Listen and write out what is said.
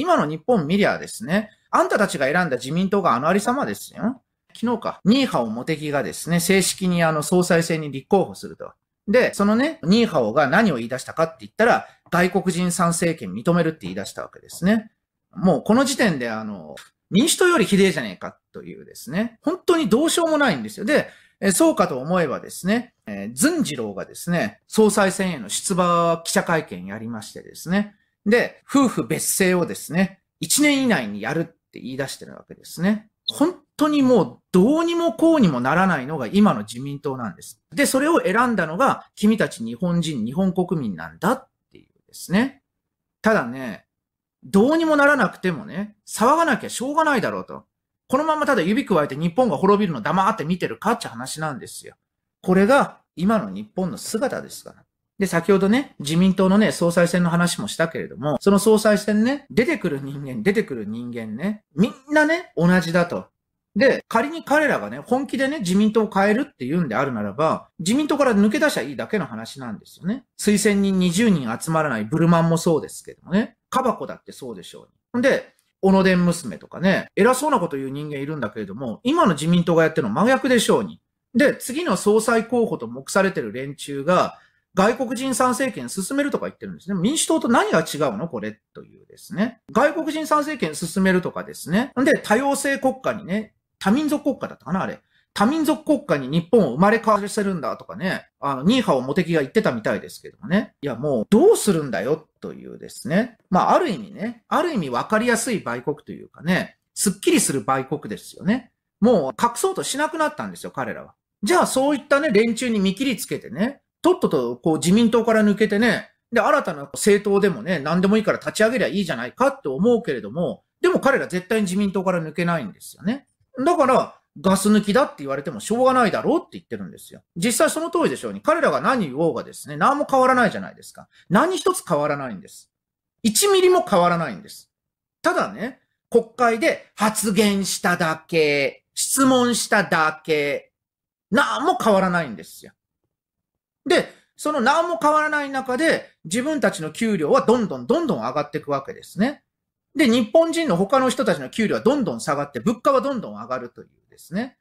今の日本見りゃですね、あんたたちが選んだ自民党があのありさまですよ。昨日か、ニーハオ茂木がですね、正式にあの総裁選に立候補すると。で、そのね、ニーハオが何を言い出したかって言ったら、外国人参政権認めるって言い出したわけですね。もうこの時点であの、民主党よりひでえじゃねえかというですね、本当にどうしようもないんですよ。で、そうかと思えばですね、えズンジロがですね、総裁選への出馬記者会見やりましてですね、で、夫婦別姓をですね、1年以内にやるって言い出してるわけですね。本当にもうどうにもこうにもならないのが今の自民党なんです。で、それを選んだのが君たち日本人、日本国民なんだっていうですね。ただね、どうにもならなくてもね、騒がなきゃしょうがないだろうと。このままただ指加えて日本が滅びるの黙って見てるかって話なんですよ。これが今の日本の姿ですから。で、先ほどね、自民党のね、総裁選の話もしたけれども、その総裁選ね、出てくる人間、出てくる人間ね、みんなね、同じだと。で、仮に彼らがね、本気でね、自民党を変えるっていうんであるならば、自民党から抜け出しゃいいだけの話なんですよね。推薦人20人集まらないブルマンもそうですけどもね、カバコだってそうでしょう。んで、小野ン娘とかね、偉そうなこと言う人間いるんだけれども、今の自民党がやってるの真逆でしょうに。で、次の総裁候補と目されてる連中が、外国人参政権進めるとか言ってるんですね。民主党と何が違うのこれというですね。外国人参政権進めるとかですね。んで、多様性国家にね、多民族国家だったかなあれ。多民族国家に日本を生まれ変わらせるんだとかね、あの、ニーハオテキが言ってたみたいですけどもね。いや、もう、どうするんだよというですね。まあ、ある意味ね、ある意味分かりやすい売国というかね、すっきりする売国ですよね。もう、隠そうとしなくなったんですよ、彼らは。じゃあ、そういったね、連中に見切りつけてね、とっととこう自民党から抜けてね、で、新たな政党でもね、何でもいいから立ち上げりゃいいじゃないかって思うけれども、でも彼ら絶対に自民党から抜けないんですよね。だから、ガス抜きだって言われてもしょうがないだろうって言ってるんですよ。実際その通りでしょうに、彼らが何言おうがですね、何も変わらないじゃないですか。何一つ変わらないんです。1ミリも変わらないんです。ただね、国会で発言しただけ、質問しただけ、何も変わらないんですよ。で、その何も変わらない中で、自分たちの給料はどんどんどんどん上がっていくわけですね。で、日本人の他の人たちの給料はどんどん下がって、物価はどんどん上がるというですね。